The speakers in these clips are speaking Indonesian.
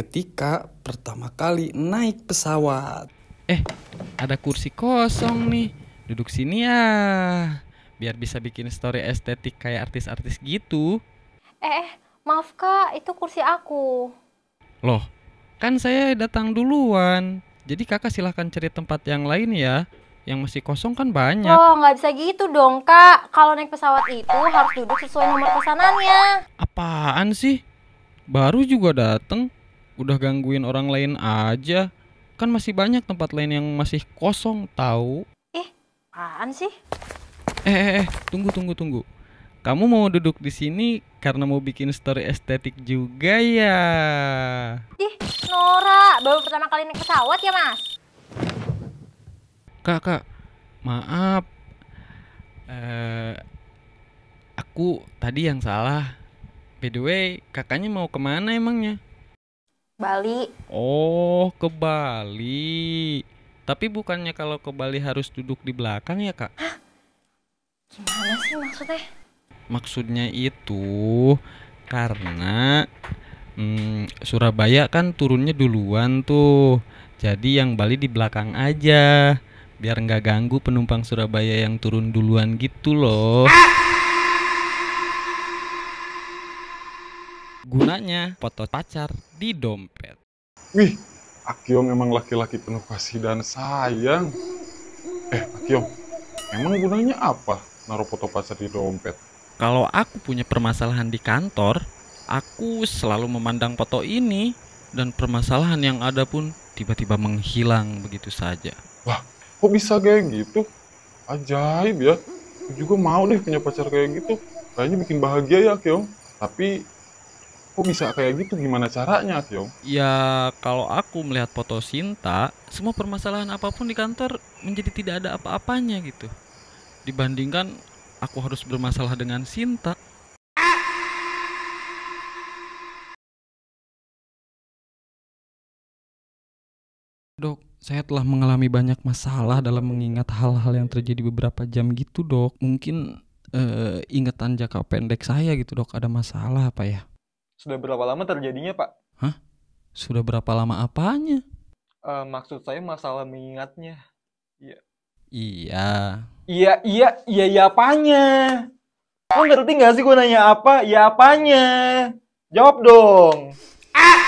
ketika pertama kali naik pesawat. Eh, ada kursi kosong nih. Duduk sini ya. Biar bisa bikin story estetik kayak artis-artis gitu. Eh, eh, maaf Kak, itu kursi aku. Loh, kan saya datang duluan. Jadi kakak silahkan cari tempat yang lain ya. Yang masih kosong kan banyak. Oh, nggak bisa gitu dong kak. Kalau naik pesawat itu harus duduk sesuai nomor pesanannya. Apaan sih? Baru juga dateng? udah gangguin orang lain aja. Kan masih banyak tempat lain yang masih kosong tahu. Eh, apaan sih? Eh, eh, eh, tunggu tunggu tunggu. Kamu mau duduk di sini karena mau bikin story estetik juga ya. Ih, Nora, baru pertama kali naik pesawat ya, Mas? Kak, Kak. Maaf. Eh, aku tadi yang salah. By the way, kakaknya mau kemana emangnya? Bali. Oh, ke Bali. Tapi bukannya kalau ke Bali harus duduk di belakang ya, Kak? Hah? Gimana sih maksudnya? Maksudnya itu karena hmm, Surabaya kan turunnya duluan tuh. Jadi yang Bali di belakang aja. Biar nggak ganggu penumpang Surabaya yang turun duluan gitu loh. Ah! Gunanya foto pacar di dompet. Wih, Akyong emang laki-laki penuh kasih dan sayang. Eh, Akyong, emang gunanya apa naruh foto pacar di dompet? Kalau aku punya permasalahan di kantor, aku selalu memandang foto ini dan permasalahan yang ada pun tiba-tiba menghilang begitu saja. Wah, kok bisa kayak gitu? Ajaib ya. Aku juga mau deh punya pacar kayak gitu. Kayaknya bikin bahagia ya, Akiom. Tapi kok bisa kayak gitu gimana caranya Tio? Ya kalau aku melihat foto Sinta semua permasalahan apapun di kantor menjadi tidak ada apa-apanya gitu dibandingkan aku harus bermasalah dengan Sinta Dok, saya telah mengalami banyak masalah dalam mengingat hal-hal yang terjadi beberapa jam gitu, Dok. Mungkin uh, ingatan jangka pendek saya gitu dok ada masalah apa ya sudah berapa lama terjadinya, Pak? Hah? Sudah berapa lama apanya? Uh, maksud saya masalah mengingatnya. Iya. Iya. Iya, iya, iya, iya apanya? Kamu ngerti nggak sih gue nanya apa? Iya apanya? Jawab dong. Ah!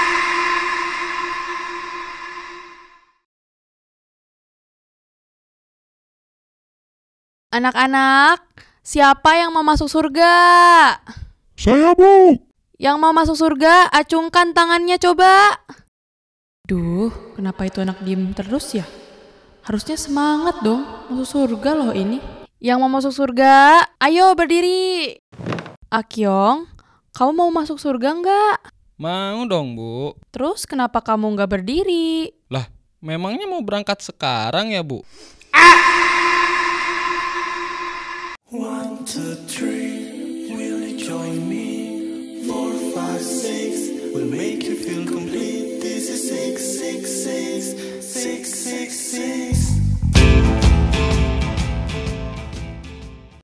Anak-anak, siapa yang mau masuk surga? Saya, Bu. Yang mau masuk surga, acungkan tangannya coba. Duh, kenapa itu anak diem terus ya? Harusnya semangat dong, masuk surga loh ini. Yang mau masuk surga, ayo berdiri. Akyong, kamu mau masuk surga nggak? Mau dong, Bu. Terus kenapa kamu nggak berdiri? Lah, memangnya mau berangkat sekarang ya, Bu? Ah! One, two, three, will you join me? six will make you feel complete. This is six. six.